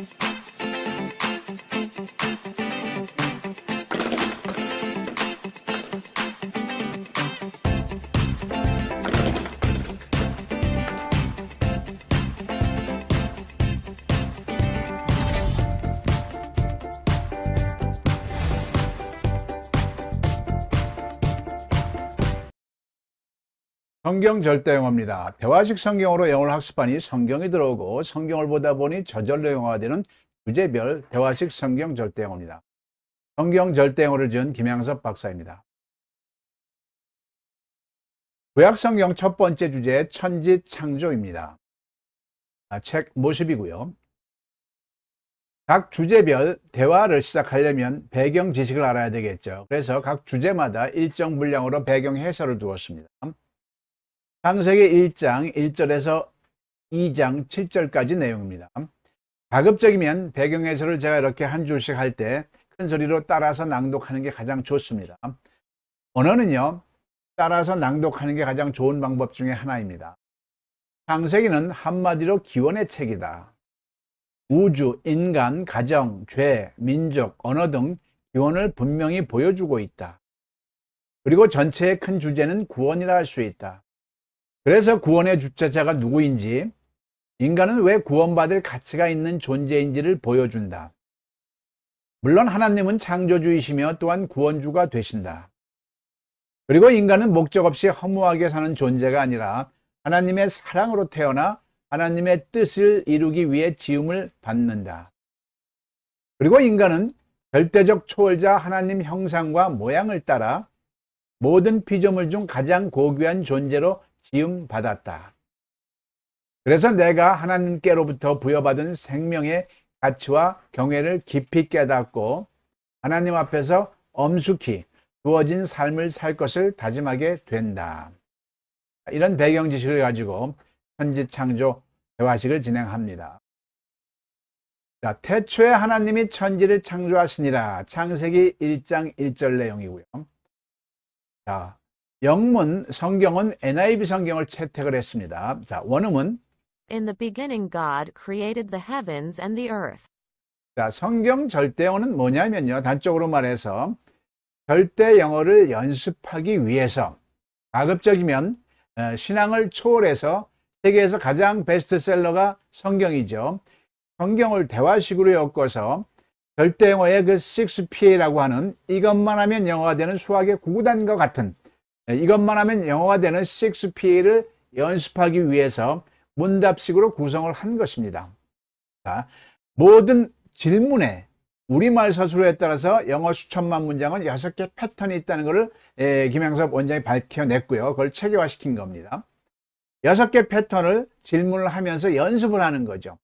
Thank you. 성경 절대 영어입니다. 대화식 성경으로 영어를 학습하니 성경이 들어오고 성경을 보다 보니 저절로 영어가 되는 주제별 대화식 성경 절대 영어입니다. 성경 절대 영어를 지은 김양섭 박사입니다. 구약 성경 첫 번째 주제 천지 창조입니다. 아, 책 모습이고요. 각 주제별 대화를 시작하려면 배경 지식을 알아야 되겠죠. 그래서 각 주제마다 일정 분량으로 배경 해설을 두었습니다. 창세기 1장 1절에서 2장 7절까지 내용입니다. 가급적이면 배경 에서를 제가 이렇게 한 줄씩 할 때 큰 소리로 따라서 낭독하는 게 가장 좋습니다. 언어는요, 따라서 낭독하는 게 가장 좋은 방법 중에 하나입니다. 창세기는 한마디로 기원의 책이다. 우주, 인간, 가정, 죄, 민족, 언어 등 기원을 분명히 보여주고 있다. 그리고 전체의 큰 주제는 구원이라 할 수 있다. 그래서 구원의 주체자가 누구인지, 인간은 왜 구원받을 가치가 있는 존재인지를 보여준다. 물론 하나님은 창조주이시며 또한 구원주가 되신다. 그리고 인간은 목적 없이 허무하게 사는 존재가 아니라 하나님의 사랑으로 태어나 하나님의 뜻을 이루기 위해 지음을 받는다. 그리고 인간은 절대적 초월자 하나님 형상과 모양을 따라 모든 피조물 중 가장 고귀한 존재로 지음 받았다. 그래서 내가 하나님께로부터 부여받은 생명의 가치와 경외를 깊이 깨닫고 하나님 앞에서 엄숙히 주어진 삶을 살 것을 다짐하게 된다. 이런 배경 지식을 가지고 현지 창조 대화식을 진행합니다. 자, 태초에 하나님이 천지를 창조하시니라. 창세기 1장 1절 내용이고요. 자, 영문 성경은 NIV 성경을 채택을 했습니다. 자, 원음은 In the beginning God created the heavens and the earth. 자, 성경 절대어는 뭐냐면요. 단적으로 말해서 절대 영어를 연습하기 위해서 가급적이면 어, 신앙을 초월해서 세계에서 가장 베스트셀러가 성경이죠. 성경을 대화식으로 엮어서 절대 영어의 그 6P라고 하는 이것만 하면 영어가 되는 수학의 구구단과 같은 예, 이것만 하면 영어가 되는 6 p a 를 연습하기 위해서 문답식으로 구성을 한 것입니다. 자, 모든 질문에 우리말 서술어에 따라서 영어 수천만 문장은 6개 패턴이 있다는 것을 예, 김양섭 원장이 밝혀냈고요. 그걸 체계화시킨 겁니다. 6개 패턴을 질문을 하면서 연습을 하는 거죠.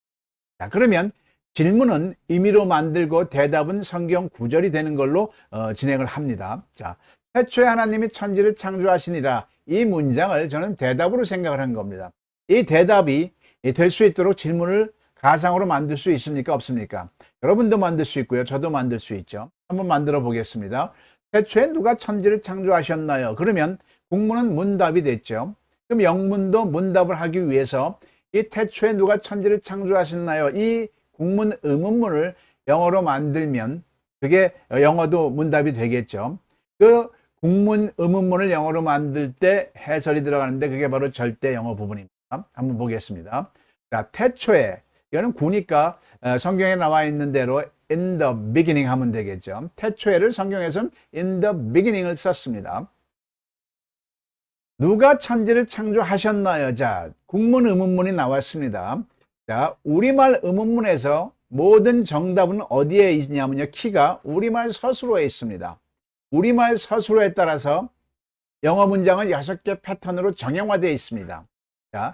자, 그러면 질문은 임의로 만들고 대답은 성경 구절이 되는 걸로 어, 진행을 합니다. 자, 태초에 하나님이 천지를 창조하시니라 이 문장을 저는 대답으로 생각을 한 겁니다. 이 대답이 될 수 있도록 질문을 가상으로 만들 수 있습니까? 없습니까? 여러분도 만들 수 있고요. 저도 만들 수 있죠. 한번 만들어 보겠습니다. 태초에 누가 천지를 창조하셨나요? 그러면 국문은 문답이 됐죠. 그럼 영문도 문답을 하기 위해서 이 태초에 누가 천지를 창조하셨나요? 이 국문 의문문을 영어로 만들면 그게 영어도 문답이 되겠죠. 그 국문, 음문문을 영어로 만들 때 해설이 들어가는데 그게 바로 절대 영어 부분입니다. 한번 보겠습니다. 자, 태초에 이거는 구니까 어, 성경에 나와 있는 대로 in the beginning 하면 되겠죠. 태초에를 성경에서는 in the beginning을 썼습니다. 누가 천지를 창조하셨나요? 자, 국문 음문문이 나왔습니다. 자, 우리말 음문문에서 모든 정답은 어디에 있냐면요. 키가 우리말 서술어에 있습니다. 우리말 서술어에 따라서 영어 문장은 6개 패턴으로 정형화되어 있습니다. 자,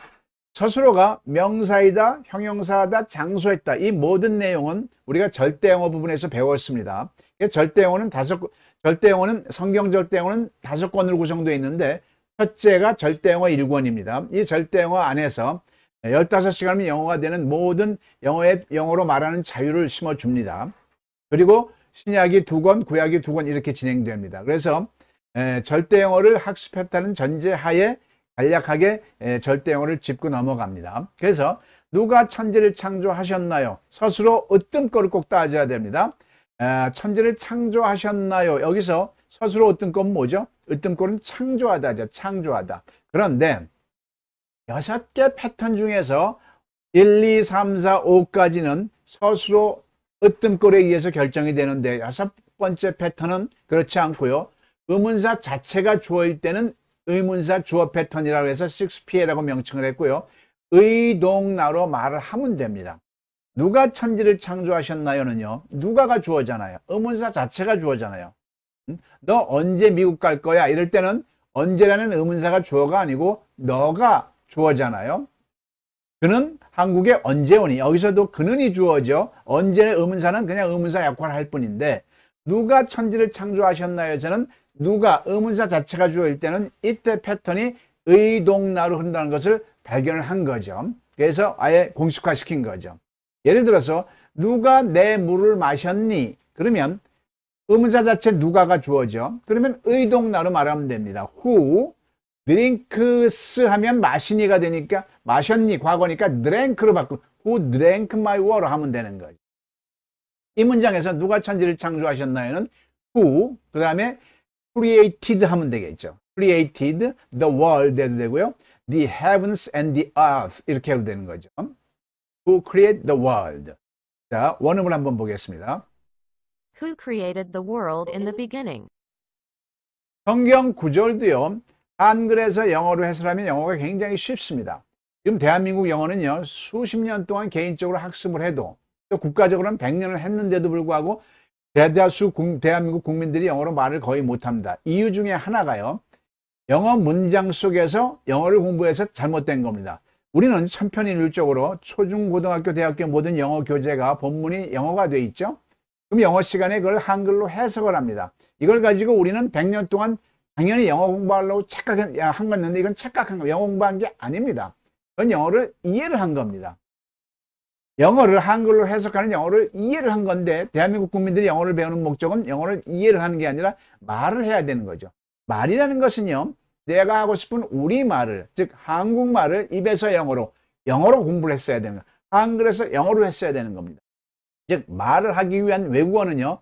서술어가 명사이다, 형용사다, 하 장소했다 이 모든 내용은 우리가 절대영어 부분에서 배웠습니다. 절대영어는 다섯 절대영어는 성경 절대영어는 다섯 권으로 구성되어 있는데 첫째가 절대영어 1권입니다. 이 절대영어 안에서 15시간이면 영어가 되는 모든 영어의 영어로 말하는 자유를 심어 줍니다. 그리고 신약이 두 권, 구약이 두 권 이렇게 진행됩니다. 그래서 절대영어를 학습했다는 전제하에 간략하게 절대영어를 짚고 넘어갑니다. 그래서 누가 천지를 창조하셨나요? 스스로 으뜸거를 꼭 따져야 됩니다. 아, 천지를 창조하셨나요? 여기서 스스로 으뜸거 뭐죠? 으뜸거는 창조하다죠. 창조하다. 그런데 여섯 개 패턴 중에서 1, 2, 3, 4, 5까지는 스스로 으뜸골에 의해서 결정이 되는데 여섯 번째 패턴은 그렇지 않고요. 의문사 자체가 주어일 때는 의문사 주어 패턴이라고 해서 6PA라고 명칭을 했고요. 의동나로 말을 하면 됩니다. 누가 천지를 창조하셨나요는요. 누가가 주어잖아요. 의문사 자체가 주어잖아요. 음? 너 언제 미국 갈 거야? 이럴 때는 언제라는 의문사가 주어가 아니고 너가 주어잖아요. 그는 한국의 언제오니 여기서도 근원이 주어져 언제의 의문사는 그냥 의문사 역할을 할 뿐인데 누가 천지를 창조하셨나요저는 누가 의문사 자체가 주어일 때는 이때 패턴이 의동나로 흐른다는 것을 발견을 한 거죠. 그래서 아예 공식화시킨 거죠. 예를 들어서 누가 내 물을 마셨니? 그러면 의문사 자체 누가가 주어져. 그러면 의동나로 말하면 됩니다. 후 드링크스 하면 마시니가 되니까 마셨니 과거니까 드랭크로 바꾸고 who drank my water 하면 되는 거죠. 이 문장에서 누가 천지를 창조하셨나요는 who 그 다음에 created 하면 되겠죠. created the world 해도 되고요. the heavens and the earth 이렇게 해도 되는 거죠. who created the world 자 원음을 한번 보겠습니다. who created the world in the beginning 성경 구절도요. 한글에서 영어로 해설하면 영어가 굉장히 쉽습니다. 지금 대한민국 영어는요 수십 년 동안 개인적으로 학습을 해도 또 국가적으로는 100년을 했는데도 불구하고 대다수 대한민국 국민들이 영어로 말을 거의 못합니다. 이유 중에 하나가요. 영어 문장 속에서 영어를 공부해서 잘못된 겁니다. 우리는 천편일률적으로 초중 고등학교 대학교 모든 영어 교재가 본문이 영어가 돼 있죠. 그럼 영어 시간에 그걸 한글로 해석을 합니다. 이걸 가지고 우리는 100년 동안 당연히 영어 공부하려고 착각한 건데 이건 착각한 거 영어 공부한 게 아닙니다. 그건 영어를 이해를 한 겁니다. 영어를 한글로 해석하는 영어를 이해를 한 건데 대한민국 국민들이 영어를 배우는 목적은 영어를 이해를 하는 게 아니라 말을 해야 되는 거죠. 말이라는 것은요. 내가 하고 싶은 우리말을 즉 한국말을 입에서 영어로 영어로 공부를 했어야 되는 거 한글에서 영어로 했어야 되는 겁니다. 즉 말을 하기 위한 외국어는요.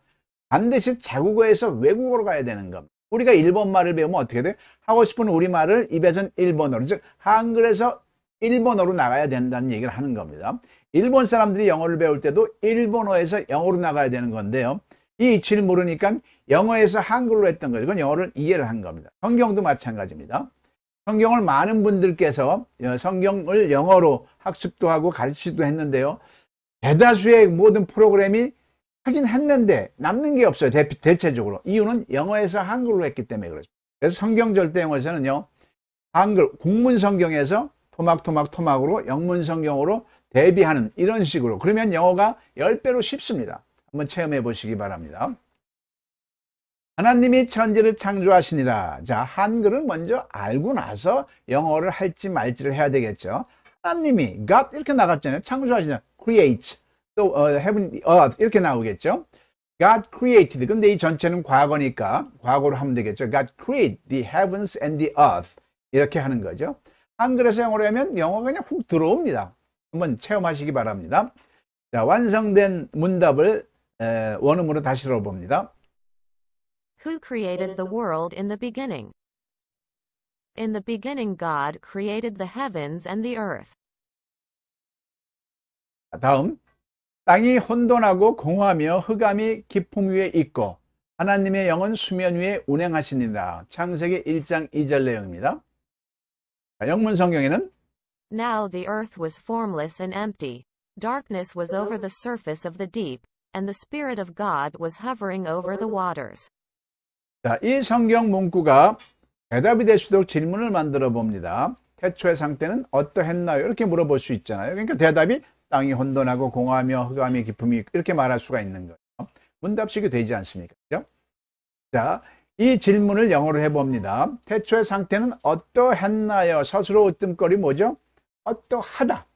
반드시 자국어에서 외국어로 가야 되는 겁니다. 우리가 일본말을 배우면 어떻게 돼? 하고 싶은 우리말을 입에선 일본어로, 즉 한글에서 일본어로 나가야 된다는 얘기를 하는 겁니다. 일본 사람들이 영어를 배울 때도 일본어에서 영어로 나가야 되는 건데요. 이 이치를 모르니까 영어에서 한글로 했던 거죠. 이건 영어를 이해를 한 겁니다. 성경도 마찬가지입니다. 성경을 많은 분들께서 어, 성경을 영어로 학습도 하고 가르치기도 했는데요. 대다수의 모든 프로그램이 하긴 했는데 남는 게 없어요 대, 대체적으로 이유는 영어에서 한글로 했기 때문에 그렇죠 그래서 성경 절대 영어에서는요 한글 국문 성경에서 토막 토막 토막으로 영문 성경으로 대비하는 이런 식으로 그러면 영어가 10배로 쉽습니다 한번 체험해 보시기 바랍니다 하나님이 천지를 창조하시니라 자 한글을 먼저 알고 나서 영어를 할지 말지를 해야 되겠죠 하나님이 God 이렇게 나갔잖아요 창조하시냐 create the, uh, heaven, the earth 이렇게 나오겠죠. God created. 근데 이 전체는 과거니까 과거로 하면 되겠죠. God created the heavens and the earth 이렇게 하는 거죠. 한글에서 영어로 하면 영어가 그냥 훅 들어옵니다. 한번 체험하시기 바랍니다. 자, 완성된 문답을 에, 원음으로 다시 들어봅니다. Who created the world in the beginning? In the beginning God created the heavens and the earth. 다음 땅이 혼돈하고 공허하며 흑암이 기품 위에 있고 하나님의 영은 수면 위에 운행하시니라. 창세기 1장 2절 내용입니다. 영문 성경에는 Now the earth was formless and empty. Darkness was over the surface of the deep, and the Spirit of God was hovering over the waters. 자, 이 성경 문구가 대답이 될수록 질문을 만들어 봅니다. 태초의 상태는 어떠했나요? 이렇게 물어볼 수 있잖아요. 그러니까 대답이 땅이 혼돈하고 공허하며 허감의 기품이 이렇게 말할 수가 있는 거예요. 문답식이 되지 않습니까? 그죠? 자, 이 질문을 영어로 해봅니다. 태초의 상태는 어떠했나요? 서스로 으뜸거리 뭐죠? 어떠하다.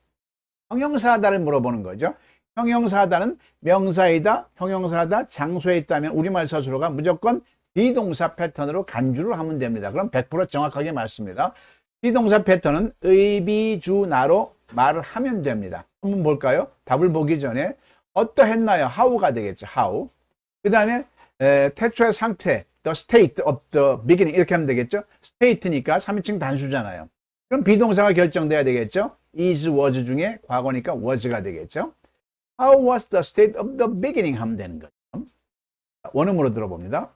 형용사하다를 물어보는 거죠. 형용사하다는 명사이다, 형용사하다, 장소에 있다면 우리말 서술어가 무조건 비동사 패턴으로 간주를 하면 됩니다. 그럼 100% 정확하게 맞습니다. 비동사 패턴은 의비주나로 말을 하면 됩니다. 한번 볼까요? 답을 보기 전에 어떠했나요? how가 되겠죠. how. 그 다음에 태초의 상태, the state of the beginning 이렇게 하면 되겠죠. state니까 3인칭 단수잖아요. 그럼 비동사가 결정돼야 되겠죠. is, was 중에 과거니까 was가 되겠죠. How was the state of the beginning 하면 되는 거죠. 원음으로 들어봅니다.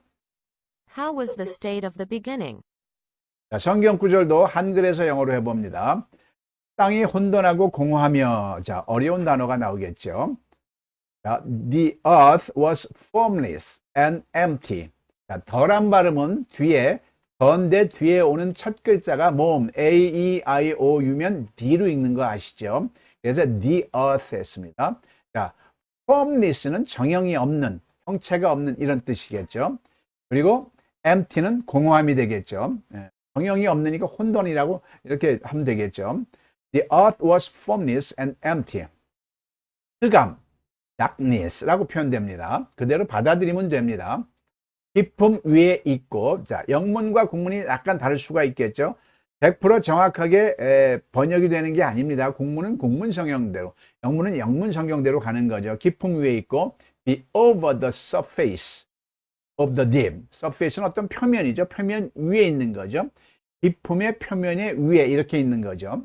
How was the state of the beginning? 자, 성경 구절도 한글에서 영어로 해봅니다. 땅이 혼돈하고 공허하며 자 어려운 단어가 나오겠죠. 자, The earth was formless and empty. 자, 덜한 발음은 뒤에 던데 뒤에 오는 첫 글자가 몸 A E I O U면 D로 읽는 거 아시죠? 그래서 the earth 했습니다. 자, formless는 정형이 없는 형체가 없는 이런 뜻이겠죠. 그리고 empty는 공허함이 되겠죠. 예. 정형이 없으니까 혼돈이라고 이렇게 하면 되겠죠. The earth was formless and empty. 흑암, darkness라고 표현됩니다. 그대로 받아들이면 됩니다. 깊음 위에 있고 자 영문과 국문이 약간 다를 수가 있겠죠. 100% 정확하게 에, 번역이 되는 게 아닙니다. 국문은 국문 성경대로, 영문은 영문 성경대로 가는 거죠. 깊음 위에 있고 be over the surface. of the deep. surface는 어떤 표면이죠. 표면 위에 있는 거죠. 깊음의 표면에 위에 이렇게 있는 거죠.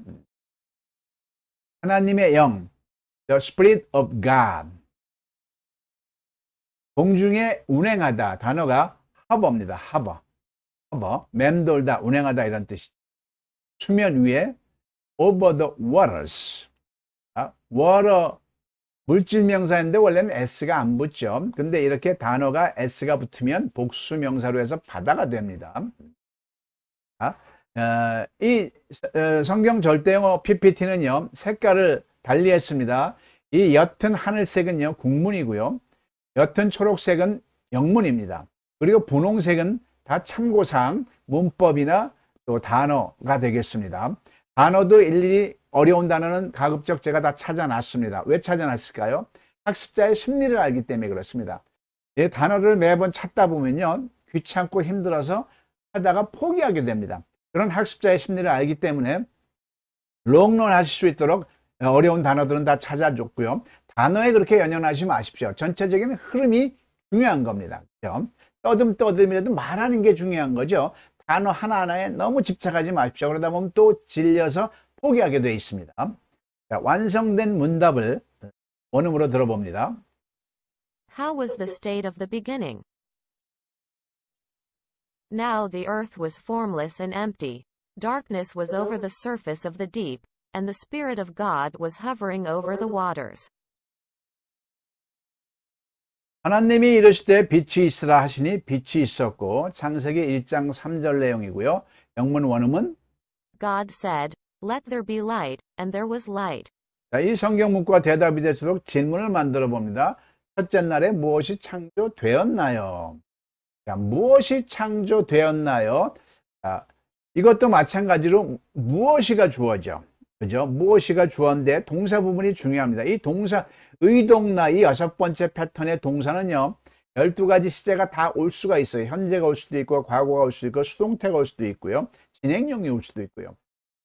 하나님의 영, the spirit of God. 공중에 운행하다 단어가 하버입니다. 하버. 하버. 맴돌다, 운행하다 이런 뜻이죠. 수면 위에 over the waters. 아, water 물질명사인데 원래는 s가 안 붙죠. 근데 이렇게 단어가 s가 붙으면 복수명사로 해서 바다가 됩니다. 아, 어, 이 어, 성경 절대영어 PPT는요. 색깔을 달리했습니다. 이 옅은 하늘색은요. 국문이고요. 옅은 초록색은 영문입니다. 그리고 분홍색은 다 참고사항, 문법이나 또 단어가 되겠습니다. 단어도 일일이 어려운 단어는 가급적 제가 다 찾아놨습니다. 왜 찾아놨을까요? 학습자의 심리를 알기 때문에 그렇습니다. 이 예, 단어를 매번 찾다 보면요. 귀찮고 힘들어서 하다가 포기하게 됩니다. 그런 학습자의 심리를 알기 때문에 롱런 하실 수 있도록 예, 어려운 단어들은 다 찾아줬고요. 단어에 그렇게 연연하지 마십시오. 전체적인 흐름이 중요한 겁니다. 그렇죠? 떠듬떠듬이라도 말하는 게 중요한 거죠. 단어 하나하나에 너무 집착하지 마십시오. 그러다 보면 또 질려서 포기하게 되어 있습니다. 자, 완성된 문답을 원음으로 들어봅니다. How was the state of the beginning? Now the earth was formless and empty. Darkness was over the surface of the deep, and the Spirit of God was hovering over the waters. 하나님이 이르실 때 빛이 있으라 하시니 빛이 있었고 창세기 1장 3절 내용이고요. 영문 원음은 God said, Let there be light, and there was light. 자, 이 성경문구와 대답이 될수록 질문을 만들어 봅니다. 첫째 날에 무엇이 창조되었나요? 자, 무엇이 창조되었나요? 자, 이것도 마찬가지로 무엇이가 주어져. 그죠? 무엇이가 주어인데 동사 부분이 중요합니다. 이 동사, 의동나 이 여섯 번째 패턴의 동사는요. 12가지 시제가 다 올 수가 있어요. 현재가 올 수도 있고 과거가 올 수도 있고 수동태가 올 수도 있고요. 진행형이 올 수도 있고요.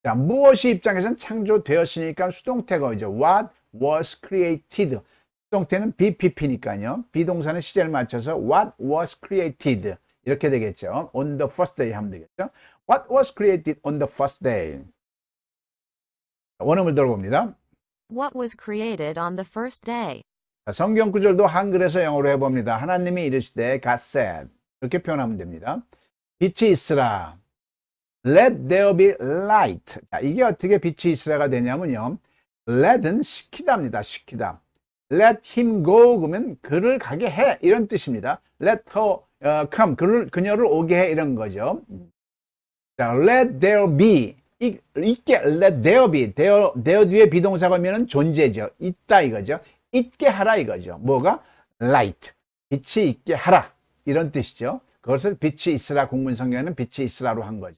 자, 무엇이 입장에선 창조되었으니까 수동태가 이제 what was created. 수동태는 BPP니까요. 비동사는 시제를 맞춰서 what was created. 이렇게 되겠죠. on the first day 하면 되겠죠. what was created on the first day. 원음을 들어봅니다. What was created on the first day? 자, 성경 구절도 한글에서 영어로 해봅니다. 하나님이 이르시되 God said. 이렇게 표현하면 됩니다. 빛이 있으라. Let there be light. 자, 이게 어떻게 빛이 있으라가 되냐면요. Let은 시키다입니다. 시키다. Let him go 그러면 그를 가게 해 이런 뜻입니다. Let her 어, come 그를 그녀를 오게 해 이런 거죠. 자, let there be 이, 있게 let there be there, there 뒤에 비동사가 오면 존재죠. 있다 이거죠. 있게 하라 이거죠. 뭐가 light 빛이 있게 하라 이런 뜻이죠. 그것을 빛이 있으라 공문 성경에는 빛이 있으라로 한 거죠.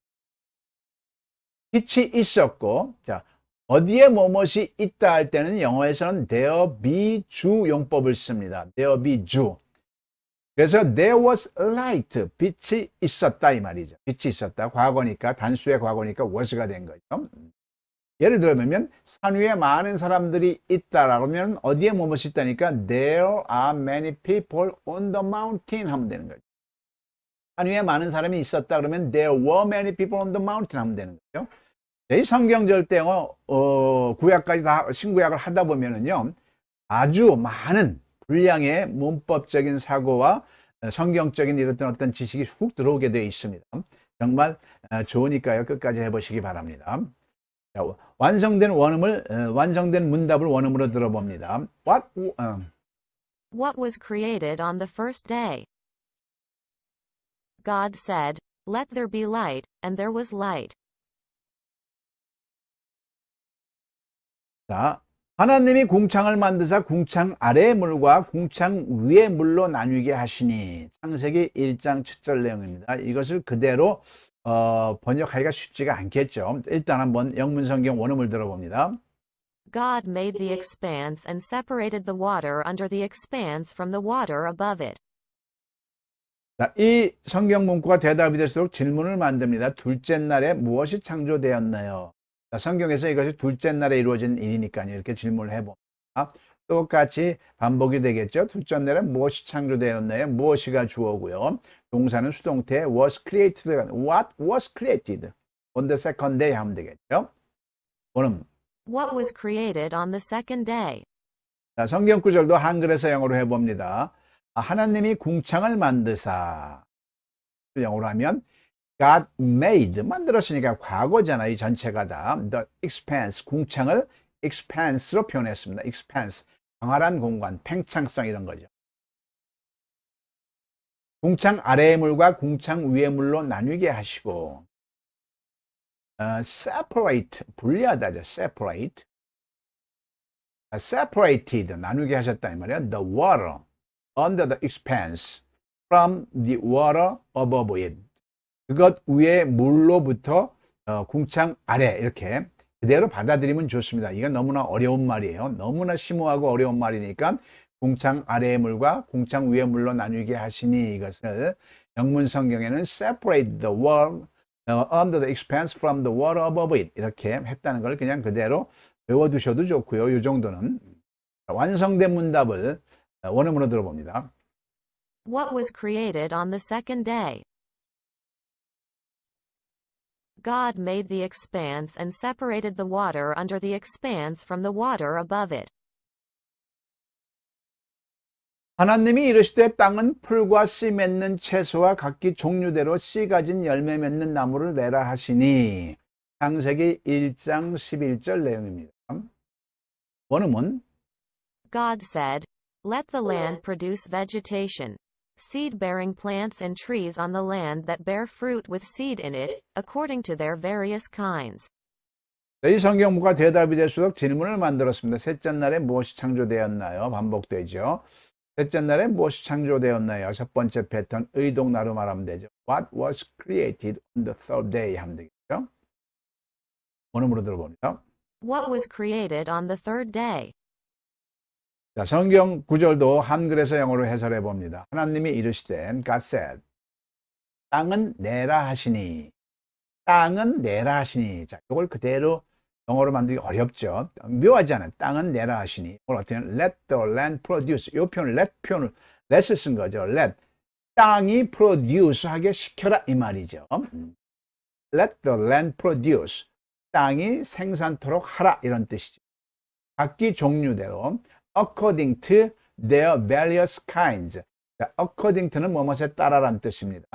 빛이 있었고 자 어디에 무엇이 있다 할 때는 영어에서는 there be 주 용법을 씁니다. there be 주. 그래서 there was light, 빛이 있었다 이 말이죠. 빛이 있었다. 과거니까 단수의 과거니까 was가 된 거죠. 예를 들면 산 위에 많은 사람들이 있다라고 하면 어디에 무엇이 있다니까 there are many people on the mountain 하면 되는 거죠. 산위에 많은 사람이 있었다 그러면 there were many people on the mountain 하면 되는 거죠. 네, 이 성경절대 어, 어, 구약까지 다 신구약을 하다 보면은요 아주 많은 분량의 문법적인 사고와 어, 성경적인 이런 어떤 지식이 훅 들어오게 되어 있습니다. 정말 어, 좋으니까요 끝까지 해보시기 바랍니다. 자, 완성된 원음을 어, 완성된 문답을 원음으로 들어봅니다. What, u What was created on the first day? God said, Let there be light, and there was light. 자, 하나님이 궁창을 만드사 궁창 아래의 물과 궁창 위의 물로 나뉘게 하시니 창세기 1장 7절 내용입니다. 이것을 그대로 어, 번역하기가 쉽지가 않겠죠. 일단 한번 영문성경 원음을 들어봅니다. God made the expanse and separated the water under the expanse from the water above it. 이 성경 문구가 대답이 될수록 질문을 만듭니다. 둘째 날에 무엇이 창조되었나요? 성경에서 이것이 둘째 날에 이루어진 일이니까요. 이렇게 질문을 해봅니다. 똑같이 반복이 되겠죠. 둘째 날에 무엇이 창조되었나요? 무엇이가 주어고요. 동사는 수동태 was created. What was created on the second day 하면 되겠죠. 오늘 What was created on the second day? 자, 성경 구절도 한글에서 영어로 해봅니다. 아, 하나님이 궁창을 만드사 그 영어로 하면 God made 만들었으니까 과거잖아 이 전체가 다 the expanse 궁창을 expanse로 표현했습니다 expanse 광활한 공간 팽창성 이런 거죠 궁창 아래의 물과 궁창 위의 물로 나뉘게 하시고 uh, separate 분리하다죠 separate uh, separated 나누게 하셨다 이 말이야 the water under the expanse from the water above it. 그것 위에 물로부터 어, 궁창 아래 이렇게 그대로 받아들이면 좋습니다. 이건 너무나 어려운 말이에요. 너무나 심오하고 어려운 말이니까 궁창 아래의 물과 궁창 위의 물로 나누게 하시니 이것을 영문 성경에는 separate the world 어, under the expanse from the water above it 이렇게 했다는 걸 그냥 그대로 외워두셔도 좋고요. 이 정도는 완성된 문답을 원어문으로 들어봅니다. What was created on the second day? God made the expanse and separated the water under the expanse from the water above it. 하나님이 이르시되 땅은 풀과 씨 맺는 채소와 각기 종류대로 씨 가진 열매 맺는 나무를 내라 하시니 창세기 1장 11절 내용입니다. 원음은 God said, let the land produce vegetation. Seed-bearing plants and trees on the land that bear fruit with seed in it, according to their various kinds. 이 성경부가 대답이 될수록 질문을 만들었습니다. 셋째 날에 무엇이 창조되었나요? 반복되죠. 셋째 날에 무엇이 창조되었나요? 첫 번째 패턴 의동나로 말하면 되죠. What was created on the third day 하면 되겠죠. 원음으로 들어봅니다. What was created on the third day? 자, 성경 구절도 한글에서 영어로 해설해 봅니다. 하나님이 이르시되 God said, 땅은 내라 하시니 땅은 내라 하시니 자, 이걸 그대로 영어로 만들기 어렵죠. 묘하지 않아요. 땅은 내라 하시니. 오늘 어떻게 let the land produce. 이 표현 let 표현을 let을 쓴 거죠. let 땅이 produce 하게 시켜라 이 말이죠. 음. let the land produce 땅이 생산토록 하라 이런 뜻이죠. 각기 종류대로 according to their various kinds. according to는 무엇에 따라란 뜻입니다.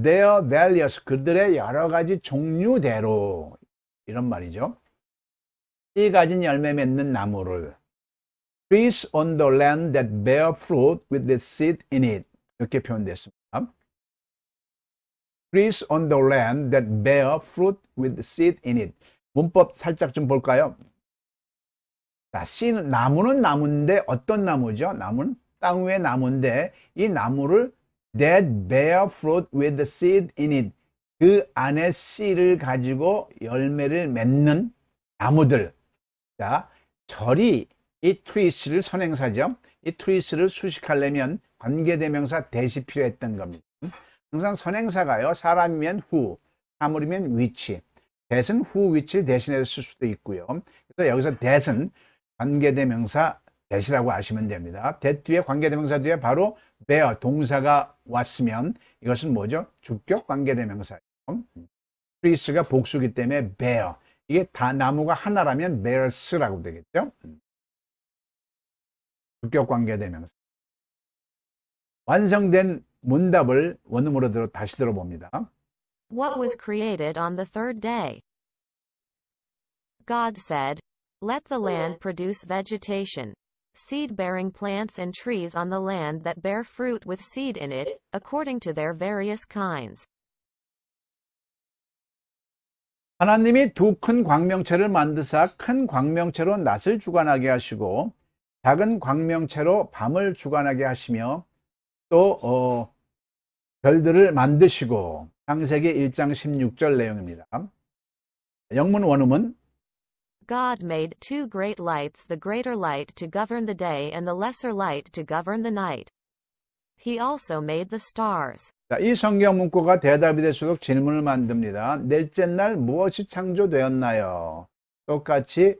their various 그들의 여러 가지 종류대로 이런 말이죠. 이 가진 열매 맺는 나무를 trees on the land that bear fruit with the seed in it 이렇게 표현됐습니다. trees on the land that bear fruit with the seed in it 문법 살짝 좀 볼까요? 자, 씨는 나무는 나무인데 어떤 나무죠? 나무는 땅 위의 나무인데 이 나무를 that bear fruit with the seed in it 그 안에 씨를 가지고 열매를 맺는 나무들 자 절이 이 t r e 를 선행사죠 이 t r e 를 수식하려면 관계대명사 대시 필요했던 겁니다 항상 선행사가요 사람이면 후 사물이면 위치 대신 후 위치를 대신해서 쓸 수도 있고요 그래서 여기서 대신 관계대명사 대시라고 아시면 됩니다. 대 뒤에 관계대명사 뒤에 바로 bear 동사가 왔으면 이것은 뭐죠? 주격 관계대명사예요. trees가 복수기 때문에 bear 이게 다 나무가 하나라면 bears라고 되겠죠. 주격 관계대명사 완성된 문답을 원음으로 들어 다시 들어봅니다. What was created on the third day? God said, Let the land produce vegetation. Seed-bearing plants and trees on the land that bear fruit with seed in it, according to their various kinds. 하나님이 두 큰 광명체를 만드사 큰 광명체로 낮을 주관하게 하시고 작은 광명체로 밤을 주관하게 하시며 또 어, 별들을 만드시고 창세기 1장 16절 내용입니다. 영문 원음은 God made two great lights the greater light to govern the day and the lesser light to govern the night. He also made the stars. 이 성경 문구가 대답이 될수록 질문을 만듭니다. 넷째 날 무엇이 창조되었나요? 똑같이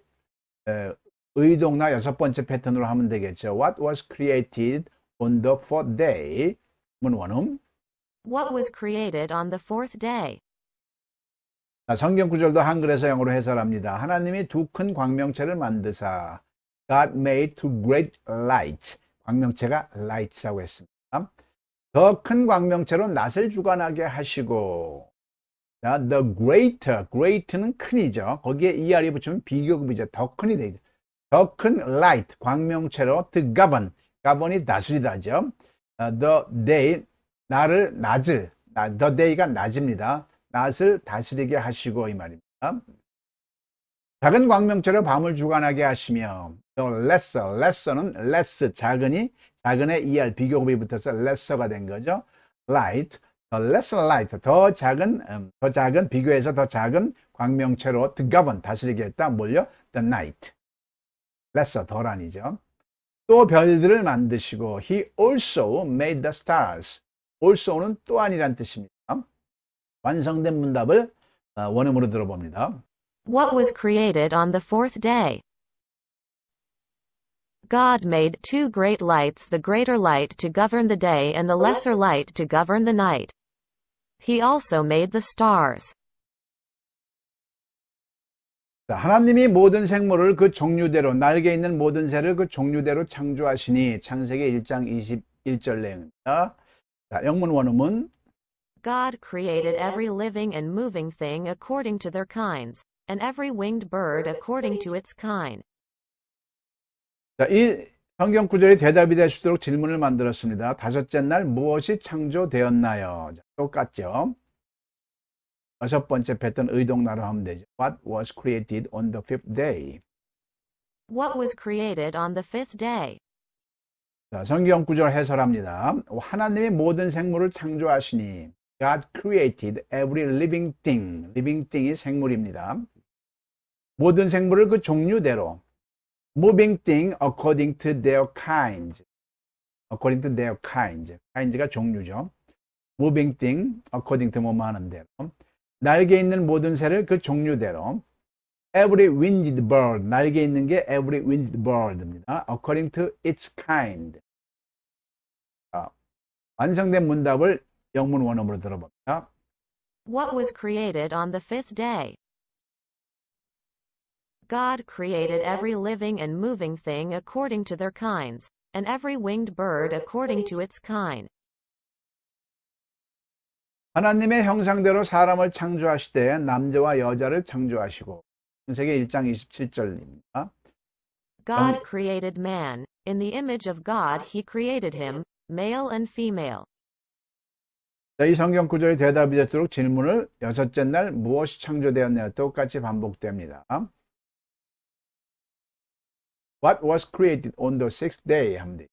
에, 의동나 여섯 번째 패턴으로 하면 되겠죠. What was created on the fourth day? 문 What was created on the fourth day? 아, 성경 구절도 한글에서 영어로 해설합니다. 하나님이 두 큰 광명체를 만드사 God made two great lights. 광명체가 l i g h t 라고 했습니다. 더 큰 광명체로 낯을 주관하게 하시고 the greater, great는 큰이죠. 거기에 er이 붙이면 비교급이죠. 더 큰이 되죠. 더 큰 light, 광명체로 to govern, govern이 다스리다죠. 아, the day, 나를 낮을, the day가 낮입니다. 낯을 다스리게 하시고 이 말입니다. 작은 광명체로 밤을 주관하게 하시며 lesser, lesser는 less 작은이 작은의 er 비교급이 붙어서 lesser가 된 거죠. light, the lesser light 더 작은 음, 더 작은 비교해서 더 작은 광명체로 to govern 다스리게 했다 몰려 the night, lesser 덜한이죠. 또 별들을 만드시고 he also made the stars. also는 또한이란 뜻입니다. 완성된 문답을 원음으로 들어봅니다. What was created on the fourth day? God made two great lights the greater light to govern the day and the lesser light to govern the night. He also made the stars. 하나님이 모든 생물을 그 종류대로 날개 있는 모든 새를 그 종류대로 창조하시니 창세기 1장 21절 내용입니다. 자, 영문 원음은 God created every living and moving thing according to their kinds, and every winged bird according to its kind. 자, 이 성경 구절이 대답이 될 수 있도록 질문을 만들었습니다. 다섯째 날 무엇이 창조되었나요? 자, 똑같죠. 여섯 번째 패턴 의동나로 하면 되죠. What was created on the fifth day? What was created on the fifth day? 자, 성경 구절 해설합니다. 하나님이 모든 생물을 창조하시니 God created every living thing. living thing이 생물입니다. 모든 생물을 그 종류대로 moving thing according to their kinds. according to their kinds. kinds가 종류죠. moving thing according to 뭐뭐 하는 대로 날개 있는 모든 새를 그 종류대로 every winged bird 날개 있는 게 every winged bird입니다. according to its kind. 자, 완성된 문답을 영문 들어봅니다. What was created on the fifth day? God created every living and moving thing according to their kinds, and every winged bird according to its kind. 하나님의 형상대로 사람을 창조하시되 남자와 여자를 창조하시고 1장 27절입니다. God created man in the image of God he created him male and female. 자, 이 성경 구절의 대답이 되도록 질문을 여섯째 날 무엇이 창조되었냐 똑같이 반복됩니다. What was created on the sixth day? 하면 돼요.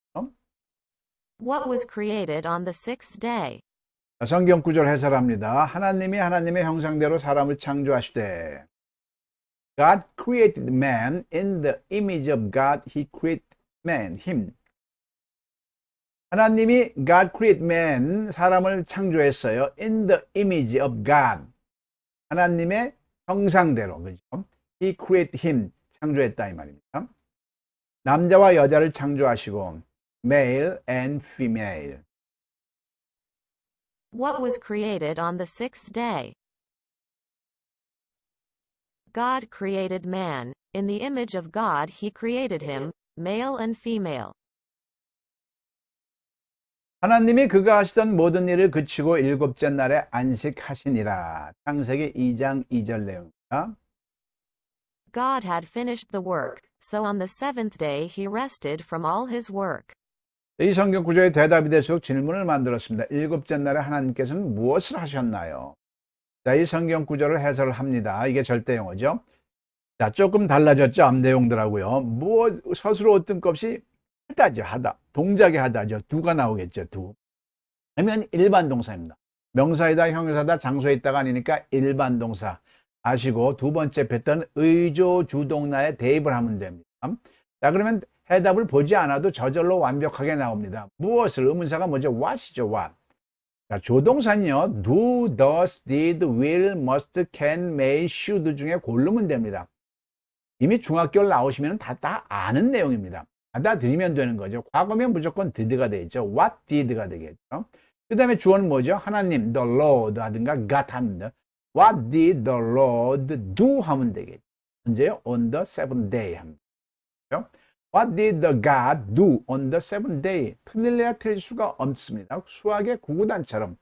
What was created on the sixth day? 자, 성경 구절 해설합니다. 하나님이 하나님의 형상대로 사람을 창조하시되 God created man in the image of God he created man him 하나님이 God created man, 사람을 창조했어요. In the image of God. 하나님의 형상대로. 그죠? He created him. 창조했다 이 말입니다. 남자와 여자를 창조하시고 male and female. What was created on the sixth day? God created man. In the image of God he created him, male and female. 하나님이 그가 하시던 모든 일을 그치고 일곱째 날에 안식하시니라. 창세기 2장 2절 내용입니다. God had finished the work, so on the seventh day he rested from all his work. 이 성경 구절의 대답이 될수록 질문을 만들었습니다. 일곱째 날에 하나님께서는 무엇을 하셨나요? 자, 이 성경 구절을 해설을 합니다. 이게 절대 영어죠. 자, 조금 달라졌죠. 앞 내용들하고요. 무엇, 서술 어떤 것이 하다죠. 하다. 동작의 하다죠. 두가 나오겠죠. 두. 그러면 일반 동사입니다. 명사이다, 형용사다, 장소에 있다가 아니니까 일반 동사. 아시고 두 번째 패던 의조 주동나에 대입을 하면 됩니다. 자 그러면 해답을 보지 않아도 저절로 완벽하게 나옵니다. 무엇을 의문사가 먼저 what이죠. what. 자, 조동사는요. do, does, did, will, must, can, may, should 중에 고르면 됩니다. 이미 중학교를 나오시면 다, 다 아는 내용입니다. 받아들이면 되는 거죠. 과거면 무조건 did가 되겠죠. What did가 되겠죠. 그 다음에 주어는 뭐죠? 하나님, the Lord 하든가 God 합니다. What did the Lord do 하면 되겠죠. 언제요? On the seventh day 합니다. 그죠 What did the God do on the seventh day? 틀릴래야 틀릴 수가 없습니다. 수학의 구구단처럼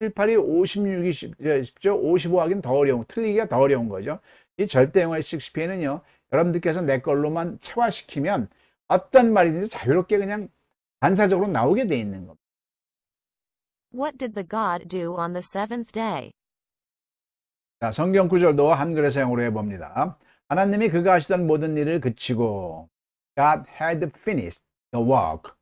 7, 8 2, 56, 20, 1죠55 하긴 더 어려운, 틀리기가 더 어려운 거죠. 이절대형의식스피는요 여러분들께서 내 걸로만 체화시키면 어떤 말이든지 자유롭게 그냥 반사적으로 나오게 돼 있는 겁니다. What did the God do on the seventh day? 자, 성경 구절도 한글의 사용으로 해봅니다. 하나님이 그가 하시던 모든 일을 그치고 God had finished the work.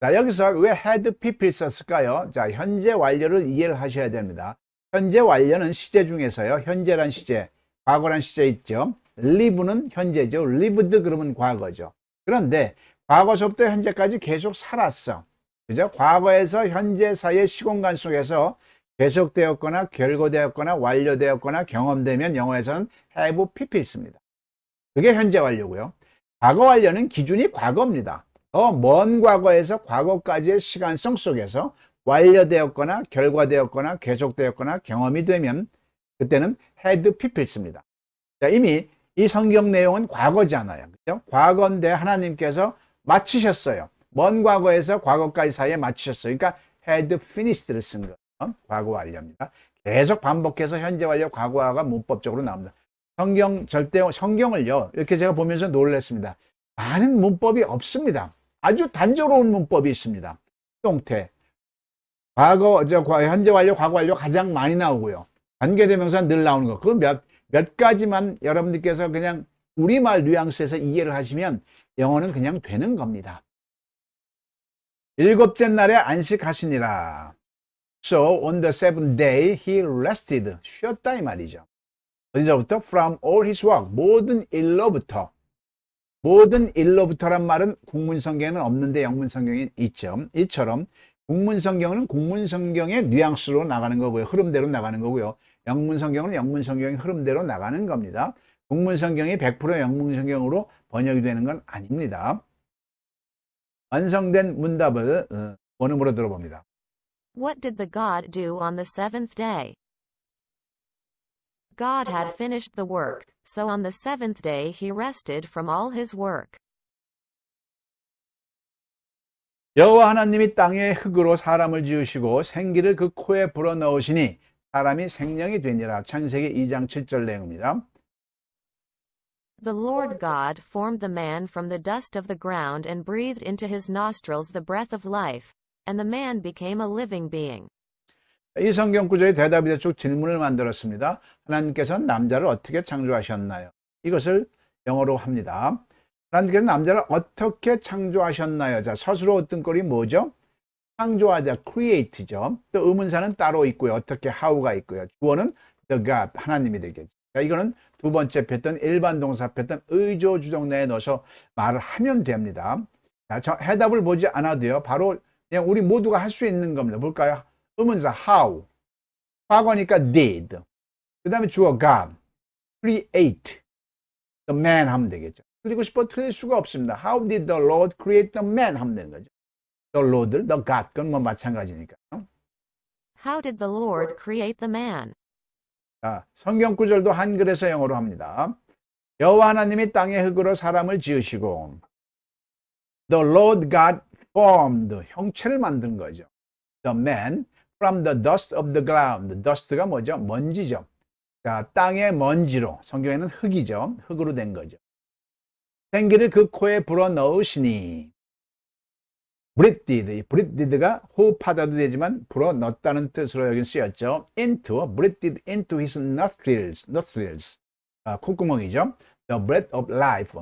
자, 여기서 왜 had people 썼을까요? 자, 현재 완료를 이해를 하셔야 됩니다. 현재 완료는 시제 중에서요. 현재란 시제, 과거란 시제 있죠. live는 현재죠. lived 그러면 과거죠. 그런데 과거서부터 현재까지 계속 살았어. 그죠? 과거에서 현재 사이의 시공간 속에서 계속되었거나 결고되었거나 완료되었거나 경험되면 영어에서는 have pp 씁니다. 그게 현재 완료고요. 과거 완료는 기준이 과거입니다. 더 먼 과거에서 과거까지의 시간성 속에서 완료되었거나 결과되었거나 계속되었거나 경험이 되면 그때는 had pp 씁니다. 자, 이미 이 성경 내용은 과거잖아요. 그죠? 과거인데 하나님께서 마치셨어요. 먼 과거에서 과거까지 사이에 마치셨어요. 그러니까 had finished를 쓴 거예요. 과거 완료입니다. 계속 반복해서 현재 완료, 과거화가 문법적으로 나옵니다. 성경 절대 성경을요. 이렇게 제가 보면서 놀랐습니다. 많은 문법이 없습니다. 아주 단조로운 문법이 있습니다. 동태 과거 저 현재 완료, 과거 완료 가장 많이 나오고요. 관계대명사 늘 나오는 거. 그몇 건몇 가지만 여러분들께서 그냥 우리말 뉘앙스에서 이해를 하시면 영어는 그냥 되는 겁니다. 일곱째 날에 안식하시니라. So on the seventh day he rested. 쉬었다 이 말이죠. 어디서부터? From all his work. 모든 일로부터. 모든 일로부터란 말은 국문성경에는 없는데 영문성경에 있죠. 이처럼 국문성경은 국문성경의 뉘앙스로 나가는 거고요. 흐름대로 나가는 거고요. 영문 성경은 영문 성경의 흐름대로 나가는 겁니다. 국문 성경이 100% 영문 성경으로 번역이 되는 건 아닙니다. 완성된 문답을 원음으로 들어봅니다. What did the God do on the seventh day? God had finished the work, so on the seventh day he rested from all his work. 여호와 하나님이 땅의 흙으로 사람을 지으시고 생기를 그 코에 불어넣으시니 사람이 생명이 되니라. 창세기 2장 7절 내용입니다. The Lord God formed the man from the dust of the ground and breathed into his nostrils the breath of life, and the man became a living being. 이 성경 구절의 대답이 대충 질문을 만들었습니다. 하나님께서는 남자를 어떻게 창조하셨나요? 이것을 영어로 합니다. 하나님께서 남자를 어떻게 창조하셨나요? 자, 서술어 어떤 꼴이 뭐죠? 창조하자, create죠. 또 의문사는 따로 있고요. 어떻게 how가 있고요. 주어는 the God, 하나님이 되겠죠. 자, 이거는 두 번째 패턴, 일반 동사 패턴, 의조 주정 내에 넣어서 말을 하면 됩니다. 자, 저 해답을 보지 않아도요. 바로 그냥 우리 모두가 할 수 있는 겁니다. 볼까요? 의문사 how, 과거니까 did, 그 다음에 주어 God, create, the man 하면 되겠죠. 그리고 싶어 틀릴 수가 없습니다. How did the Lord create the man 하면 되는 거죠. The Lord, the God 건뭐 마찬가지니까. How did the Lord create the man? 아, 성경 구절도 한글에서 영어로 합니다. 여호와 하나님이 땅의 흙으로 사람을 지으시고 The Lord God formed 형체를 만든 거죠. The man from the dust of the ground. dust가 뭐죠? 먼지죠. 자, 땅의 먼지로 성경에는 흙이죠. 흙으로 된 거죠. 생기를 그 코에 불어 넣으시니 브릿디드, 브릿디드가 호흡하다도 되지만 불어넣었다는 뜻으로 여기 쓰였죠. into, breathed into his nostrils, nostrils, 아, 콧구멍이죠. The breath of life,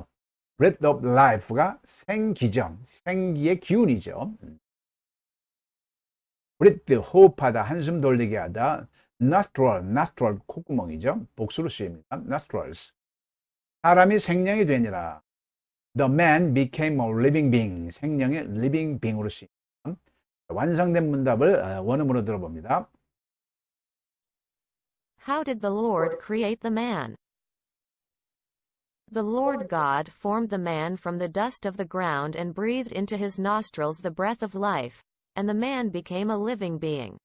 breath of life가 생기죠. 생기의 기운이죠. breathe, 호흡하다, 한숨 돌리게 하다. nostril, nostril, 콧구멍이죠. 복수로 쓰입니다. nostrils. 사람이 생명이 되니라. The man became a living being. 생명의 living being으로 쓰입 완성된 문답을 원음으로 들어봅니다. How did the Lord create the man? The Lord God formed the man from the dust of the ground and breathed into his nostrils the breath of life, and the man became a living being.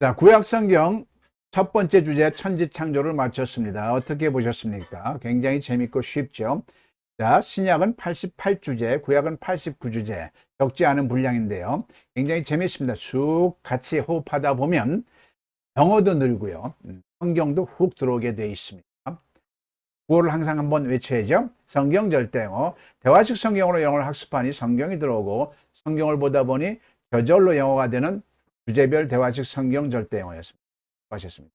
자, 구약 성경 첫 번째 주제 천지창조를 마쳤습니다. 어떻게 보셨습니까? 굉장히 재밌고 쉽죠? 자, 신약은 88주제, 구약은 89주제, 적지 않은 분량인데요. 굉장히 재미있습니다쑥 같이 호흡하다 보면 영어도 늘고요. 음, 성경도 훅 들어오게 돼 있습니다. 구호를 항상 한번 외쳐야죠. 성경 절대 영어. 대화식 성경으로 영어를 학습하니 성경이 들어오고 성경을 보다 보니 저절로 영어가 되는 주제별 대화식 성경 절대 영어였습니다. 하셨습니다.